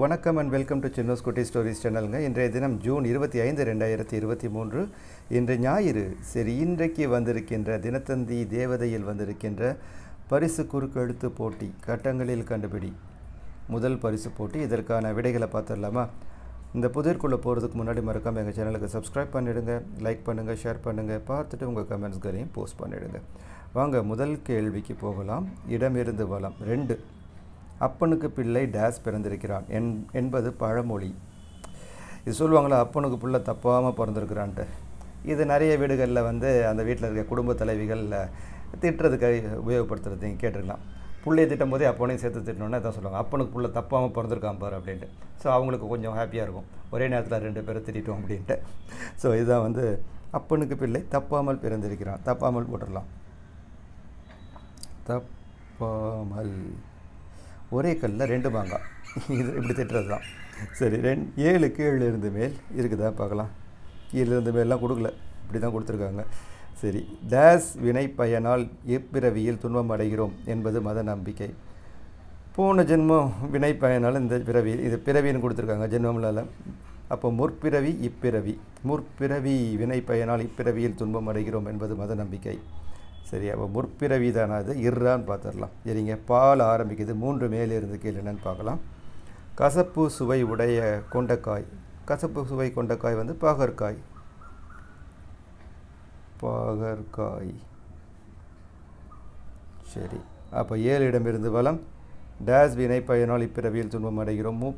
வணக்கம் and welcome to சின்னோஸ் குட்டி stories சேனலுங்க இன்றைய தினம் ஜூன் இருபத்தி ஐந்து ரெண்டாயிரத்தி இருபத்தி மூன்று இன்று ஞாயிறு சரி இன்றைக்கு வந்திருக்கின்ற தினத்தந்தி தேவதையில் வந்திருக்கின்ற பரிசு குறுக்கெழுத்து போட்டி கட்டங்களில் கண்டுபிடி முதல் பரிசு போட்டி இதற்கான விடைகளை பார்த்துடலாமா இந்த புதிர்குள்ளே போகிறதுக்கு முன்னாடி மறக்காமல் எங்கள் சேனலுக்கு சப்ஸ்கிரைப் பண்ணிவிடுங்க லைக் பண்ணுங்கள் ஷேர் பண்ணுங்கள் பார்த்துட்டு உங்கள் கமெண்ட்ஸ்களையும் போஸ்ட் பண்ணிவிடுங்க வாங்க முதல் கேள்விக்கு போகலாம் இடமிருந்து வளம் ரெண்டு அப்பனுக்கு பிள்ளை டேஸ் பிறந்திருக்கிறான் என் என்பது பழமொழி இது சொல்லுவாங்களா அப்பனுக்கு பிள்ளை தப்பாமல் பிறந்திருக்கிறான்ட்டு இது நிறைய வீடுகளில் வந்து அந்த வீட்டில் இருக்க குடும்ப தலைவிகளில் திட்டுறதுக்கு உபயோகப்படுத்துறது நீங்கள் கேட்டிருக்கலாம் பிள்ளைய திட்டம் போதே அப்பனையும் சேர்த்து திட்டணுன்னா தான் சொல்லுவாங்க அப்பனுக்கு புள்ள தப்பாமல் பிறந்திருக்கான் பாரு அப்படின்ட்டு ஸோ அவங்களுக்கு கொஞ்சம் ஹாப்பியாக இருக்கும் ஒரே நேரத்தில் ரெண்டு பேரும் திட்டோம் அப்படின்ட்டு ஸோ இதுதான் வந்து அப்பனுக்கு பிள்ளை தப்பாமல் பிறந்திருக்கிறான் தப்பாமல் போட்டுடலாம் தப்பாமல் ஒரே கல்லில் ரெண்டு மாங்காய் இது இப்படி திட்டுறது தான் சரி ரெண் ஏழு கீழ் இருந்து மேல் இருக்குதா பார்க்கலாம் கீழே இருந்து மேலாம் கொடுக்கல இப்படி தான் கொடுத்துருக்காங்க சரி டேஸ் வினை பயனால் எப்பிறவியில் துன்பம் அடைகிறோம் என்பது மத நம்பிக்கை போன ஜென்மம் வினை பயனால் இந்த பிறவி இது பிறவின்னு கொடுத்துருக்காங்க ஜென்மம்லால் அப்போ முற்பிறவி இப்பிறவி முற்பிறவி வினை பயனால் இப்பிறவியில் துன்பம் அடைகிறோம் என்பது மத நம்பிக்கை சரி அப்போ முற்பிறவி அது இர்றான்னு பார்த்துடலாம் சரிங்க பால் ஆரம்பிக்குது மூன்று மேலே இருந்து கீழே என்னென்னு பார்க்கலாம் கசப்பு சுவை உடைய கொண்டக்காய் கசப்பு சுவை கொண்டக்காய் வந்து பாகற்காய் பாகற்காய் சரி அப்போ ஏழிடமிருந்து வளம் டேஸ் வினை பயனால் இப்பிறவியில் துன்பம் அடைகிறோம் மு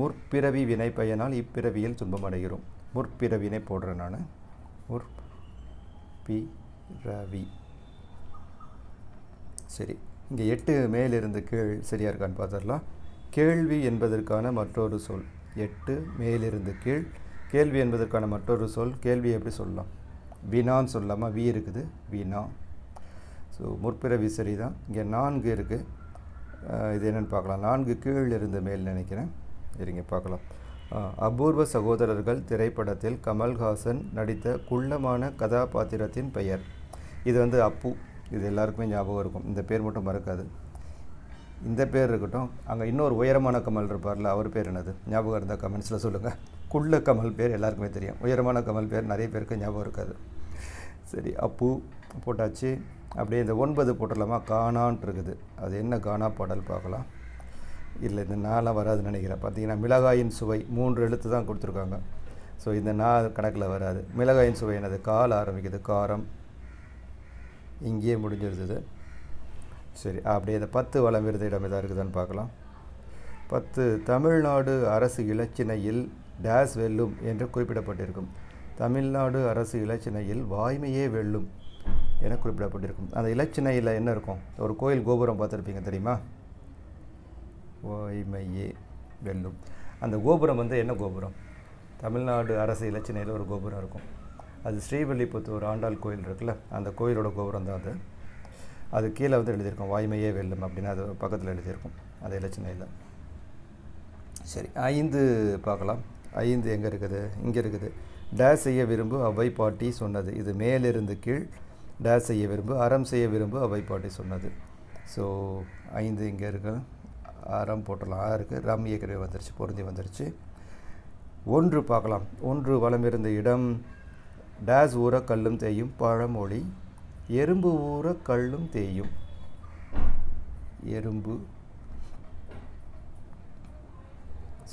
முற்பிறவி வினை பயனால் இப்பிறவியில் துன்பம் அடைகிறோம் முற்பிறவினை போடுறேன் நான் முற்பிறவி ரவி சரி இங்கே எட்டு மேலிருந்து கீழ் சரியாக இருக்கான்னு பார்த்துடலாம் கேள்வி என்பதற்கான மற்றொரு சொல் எட்டு மேலிருந்து கீழ் கேள்வி என்பதற்கான மற்றொரு சொல் கேள்வி எப்படி சொல்லலாம் வினான்னு சொல்லலாமா வி இருக்குது வினா ஸோ முற்பிறவி சரி தான் இங்கே நான்கு இருக்குது இது என்னென்னு பார்க்கலாம் நான்கு கீழ் இருந்து மேல் நினைக்கிறேன் இருங்க பார்க்கலாம் அபூர்வ சகோதரர்கள் திரைப்படத்தில் கமல்ஹாசன் நடித்த குள்ளமான கதாபாத்திரத்தின் பெயர் இது வந்து அப்பு இது எல்லாருக்குமே ஞாபகம் இருக்கும் இந்த பேர் மட்டும் மறக்காது இந்த பேர் இருக்கட்டும் அங்கே இன்னொரு உயரமான கமல் இருப்பார்ல அவர் பேர் என்னது ஞாபகம் இருந்தால் கமெண்ட்ஸில் சொல்லுங்கள் குள்ள கமல் பேர் எல்லாருக்குமே தெரியும் உயரமான கமல் பேர் நிறைய பேருக்கு ஞாபகம் இருக்காது சரி அப்பு போட்டாச்சு அப்படியே இந்த ஒன்பது போட்டலாமா காணான் இருக்குது அது என்ன காணா பாடல் பார்க்கலாம் இல்லை இந்த நாளாக வராதுன்னு நினைக்கிறேன் பார்த்தீங்கன்னா மிளகாயின் சுவை மூன்று எழுத்து தான் கொடுத்துருக்காங்க ஸோ இந்த நா கணக்கில் வராது மிளகாயின் சுவை என்னது கால் ஆரம்பிக்குது காரம் இங்கேயே முடிஞ்சிருந்தது சரி அப்படியே இந்த பத்து வளம் விருது இடம் எதாக இருக்குதுன்னு பார்க்கலாம் பத்து தமிழ்நாடு அரசு இலச்சினையில் டேஸ் வெல்லும் என்று குறிப்பிடப்பட்டிருக்கும் தமிழ்நாடு அரசு இலச்சினையில் வாய்மையே வெல்லும் என குறிப்பிடப்பட்டிருக்கும் அந்த இலச்சினையில் என்ன இருக்கும் ஒரு கோயில் கோபுரம் பார்த்துருப்பீங்க தெரியுமா வாய்மையே வெல்லும் அந்த கோபுரம் வந்து என்ன கோபுரம் தமிழ்நாடு அரசு இலச்சினையில் ஒரு கோபுரம் இருக்கும் அது ஸ்ரீவல்லிபுத்தூர் ஆண்டாள் கோயில் இருக்குல்ல அந்த கோயிலோட கோபுரம் தான் அது அது கீழே வந்து எழுதியிருக்கோம் வாய்மையே வெல்லும் அப்படின்னு அது பக்கத்தில் எழுதியிருக்கும் அது இலச்சினையில் சரி ஐந்து பார்க்கலாம் ஐந்து எங்கே இருக்குது இங்கே இருக்குது டேஸ் செய்ய விரும்பு அவை பாட்டி சொன்னது இது மேலிருந்து கீழ் டேஸ் செய்ய விரும்பு அறம் செய்ய விரும்பு அவை பாட்டி சொன்னது ஸோ ஐந்து இங்கே இருக்கு அறம் போட்டலாம் ஆ இருக்குது ரம் ஏற்கனவே வந்துருச்சு பொருந்தி வந்துருச்சு ஒன்று பார்க்கலாம் ஒன்று வளம் இருந்த இடம் டேஸ் ஊற கல்லும் தேயும் பழமொழி எறும்பு ஊற கல்லும் தேயும் எறும்பு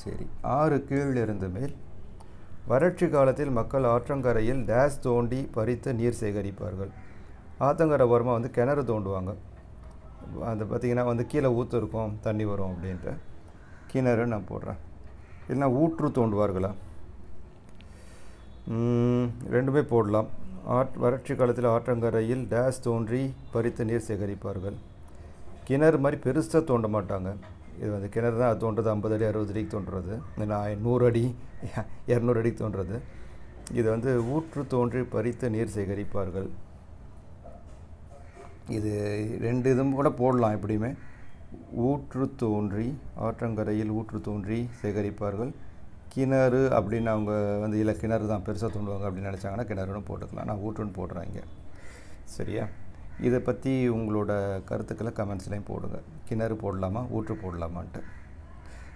சரி ஆறு கீழ் இருந்து மேல் வறட்சி காலத்தில் மக்கள் ஆற்றங்கரையில் டேஸ் தோண்டி பறித்த நீர் சேகரிப்பார்கள் ஆத்தங்கரை ஓரமாக வந்து கிணறு தோண்டுவாங்க அதை பார்த்திங்கன்னா வந்து கீழே ஊற்று இருக்கும் தண்ணி வரும் அப்படின்ட்டு கிணறு நான் போடுறேன் இல்லைன்னா ஊற்று தோண்டுவார்களா ரெண்டுமே போடலாம் ஆற் வறட்சி காலத்தில் ஆற்றங்கரையில் டேஸ் தோன்றி பறித்து நீர் சேகரிப்பார்கள் கிணறு மாதிரி பெருசாக தோண்ட மாட்டாங்க இது வந்து கிணறு தான் அது தோன்றது ஐம்பது அடி அறுபது அடிக்கு தோன்றுறது நான் நூறு அடி இரநூறு அடிக்கு தோன்றது இது வந்து ஊற்று தோன்றி பறித்து நீர் சேகரிப்பார்கள் இது ரெண்டு இதுவும் கூட போடலாம் எப்படியுமே ஊற்று தோன்றி ஆற்றங்கரையில் ஊற்று தோன்றி சேகரிப்பார்கள் கிணறு அப்படின்னு அவங்க வந்து இல்லை கிணறு தான் பெருசாக தோண்டுவாங்க அப்படின்னு நினச்சாங்கன்னா கிணறுன்னு போட்டுக்கலாம் நான் ஊற்றுன்னு போடுறேன் இங்கே சரியா இதை பற்றி உங்களோட கருத்துக்களை கமெண்ட்ஸ்லையும் போடுங்க கிணறு போடலாமா ஊற்று போடலாமான்ட்டு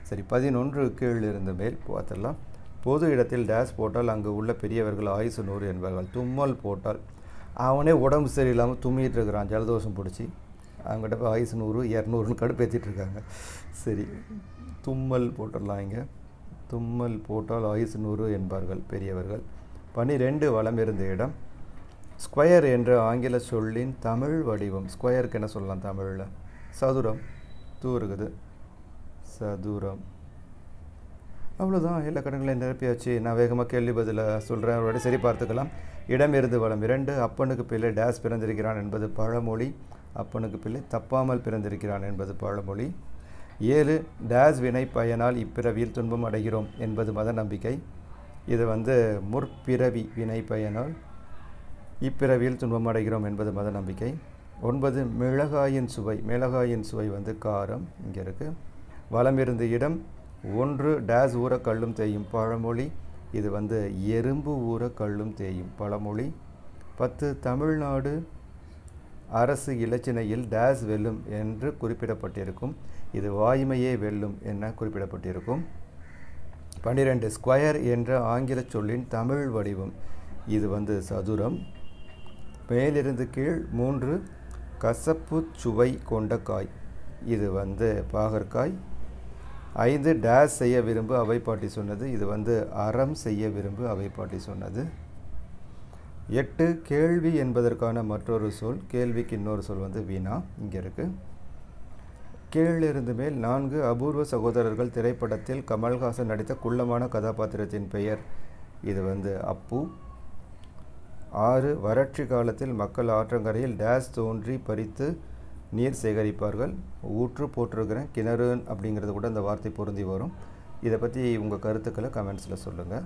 சரி பதினொன்று கீழ் இருந்த மேல் பார்த்துடலாம் பொது இடத்தில் டேஸ் போட்டால் அங்கே உள்ள பெரியவர்கள் ஆயுசு நூறு என்பார்கள் தும்மல் போட்டால் அவனே உடம்பு சரியில்லாமல் தும்மிட்டு இருக்கிறான் ஜலதோஷம் பிடிச்சி அவங்ககிட்ட போய் ஆயுசு நூறு இரநூறுன்னு கடுப்பேற்றிட்டு இருக்காங்க சரி தும்மல் போட்டுடலாம் இங்கே தும்மல் போட்டால் ஆயுசு நூறு என்பார்கள் பெரியவர்கள் பனிரெண்டு வளம் இருந்த இடம் ஸ்கொயர் என்ற ஆங்கில சொல்லின் தமிழ் வடிவம் ஸ்கொயருக்கு என்ன சொல்லலாம் தமிழில் சதுரம் தூருக்குது சதுரம் அவ்வளோதான் எல்லா கடன்களையும் நிரப்பியாச்சு நான் வேகமாக கேள்வி பதிலாக சொல்கிறேன் அவரோட சரி பார்த்துக்கலாம் இடம் இருந்து வளம் இரண்டு அப்பனுக்கு பிள்ளை டேஸ் பிறந்திருக்கிறான் என்பது பழமொழி அப்பனுக்கு பிள்ளை தப்பாமல் பிறந்திருக்கிறான் என்பது பழமொழி ஏழு டேஸ் வினை பயனால் இப்பிறவியில் துன்பம் அடைகிறோம் என்பது மத நம்பிக்கை இது வந்து முற்பிறவி வினை பயனால் இப்பிறவியில் துன்பம் அடைகிறோம் என்பது மத நம்பிக்கை ஒன்பது மிளகாயின் சுவை மிளகாயின் சுவை வந்து காரம் இங்கே இருக்குது வளம் இருந்த இடம் ஒன்று டேஸ் ஊற கல்லும் தேயும் பழமொழி இது வந்து எறும்பு ஊற கல்லும் தேயும் பழமொழி பத்து தமிழ்நாடு அரசு இலச்சினையில் டேஸ் வெல்லும் என்று குறிப்பிடப்பட்டிருக்கும் இது வாய்மையே வெல்லும் என குறிப்பிடப்பட்டிருக்கும் பன்னிரெண்டு ஸ்கொயர் என்ற ஆங்கில சொல்லின் தமிழ் வடிவம் இது வந்து சதுரம் மேலிருந்து கீழ் மூன்று கசப்பு சுவை கொண்ட காய் இது வந்து பாகற்காய் ஐந்து டேஸ் செய்ய விரும்பு அவைப்பாட்டி சொன்னது இது வந்து அறம் செய்ய விரும்பு அவைப்பாட்டி சொன்னது எட்டு கேள்வி என்பதற்கான மற்றொரு சொல் கேள்விக்கு இன்னொரு சொல் வந்து வீணா இங்கே இருக்குது கீழிருந்து மேல் நான்கு அபூர்வ சகோதரர்கள் திரைப்படத்தில் கமல்ஹாசன் நடித்த குள்ளமான கதாபாத்திரத்தின் பெயர் இது வந்து அப்பு ஆறு வறட்சி காலத்தில் மக்கள் ஆற்றங்கரையில் டேஸ் தோன்றி பறித்து நீர் சேகரிப்பார்கள் ஊற்று போட்டிருக்கிறேன் கிணறு அப்படிங்கிறது கூட அந்த வார்த்தை பொருந்தி வரும் இதை பற்றி உங்கள் கருத்துக்களை கமெண்ட்ஸில் சொல்லுங்கள்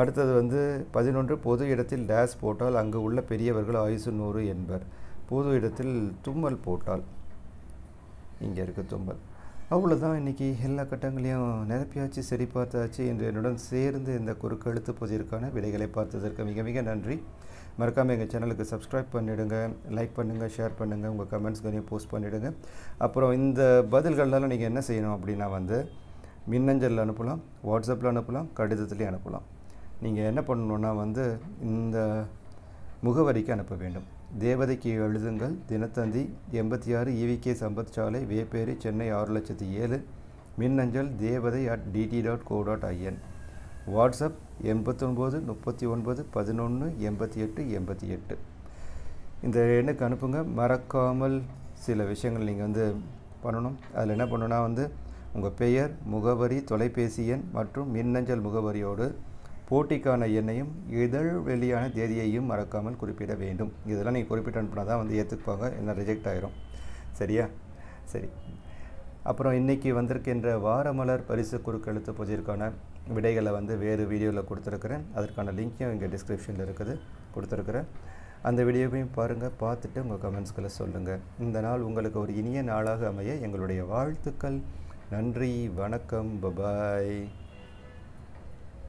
அடுத்தது வந்து பதினொன்று பொது இடத்தில் டேஸ் போட்டால் அங்கு உள்ள பெரியவர்கள் ஆயுசு நூறு என்பர் பொது இடத்தில் தும்மல் போட்டால் இங்கே இருக்குது தும்மல் அவ்வளோதான் இன்றைக்கி எல்லா கட்டங்களையும் நிரப்பியாச்சு சரி பார்த்தாச்சு என்று என்னுடன் சேர்ந்து இந்த குறுக்கெழுத்து பகுதியிற்கான விடைகளை பார்த்ததற்கு மிக மிக நன்றி மறக்காமல் எங்கள் சேனலுக்கு சப்ஸ்கிரைப் பண்ணிவிடுங்க லைக் பண்ணுங்கள் ஷேர் பண்ணுங்கள் உங்கள் கமெண்ட்ஸ்களையும் போஸ்ட் பண்ணிவிடுங்க அப்புறம் இந்த பதில்கள்னாலும் நீங்கள் என்ன செய்யணும் அப்படின்னா வந்து மின்னஞ்சலில் அனுப்பலாம் வாட்ஸ்அப்பில் அனுப்பலாம் கடிதத்துலேயும் அனுப்பலாம் நீங்கள் என்ன பண்ணணுன்னா வந்து இந்த முகவரிக்கு அனுப்ப வேண்டும் தேவதைக்கு எழுதுங்கள் தினத்தந்தி எண்பத்தி ஆறு இவிகே e சம்பத் சாலை வேப்பேரி சென்னை ஆறு லட்சத்தி ஏழு மின்னஞ்சல் தேவதை at DD dot co dot I N WhatsApp எண்பத்தொன்போது முப்பத்தி ஒன்பது பதினொன்று எண்பத்தி எட்டு எண்பத்தி எட்டு இந்த எண்ணுக்கு அனுப்புங்க மறக்காமல் சில விஷயங்கள் நீங்கள் வந்து பண்ணணும் அதில் என்ன பண்ணணுன்னா வந்து உங்கள் பெயர் முகவரி தொலைபேசி எண் மற்றும் மின்னஞ்சல் முகவரியோடு போட்டிக்கான எண்ணையும் இதழ் வெளியான தேதியையும் மறக்காமல் குறிப்பிட வேண்டும் இதெல்லாம் நீங்கள் குறிப்பிட்ட அனுப்புனா தான் வந்து ஏற்றுப்பாங்க என்ன ரிஜெக்ட் ஆயிரும் சரியா சரி அப்புறம் இன்றைக்கி வந்திருக்கின்ற வாரமலர் பரிசு குறுக்கெழுத்து பூஜைக்கான விடைகளை வந்து வேறு வீடியோவில் கொடுத்துருக்குறேன் அதற்கான லிங்க்கையும் இங்கே டிஸ்கிரிப்ஷனில் இருக்குது கொடுத்துருக்குறேன் அந்த வீடியோவையும் பாருங்கள் பார்த்துட்டு உங்கள் கமெண்ட்ஸ்களை சொல்லுங்கள் இந்த நாள் உங்களுக்கு ஒரு இனிய நாளாக அமைய எங்களுடைய வாழ்த்துக்கள் நன்றி வணக்கம் பபாய்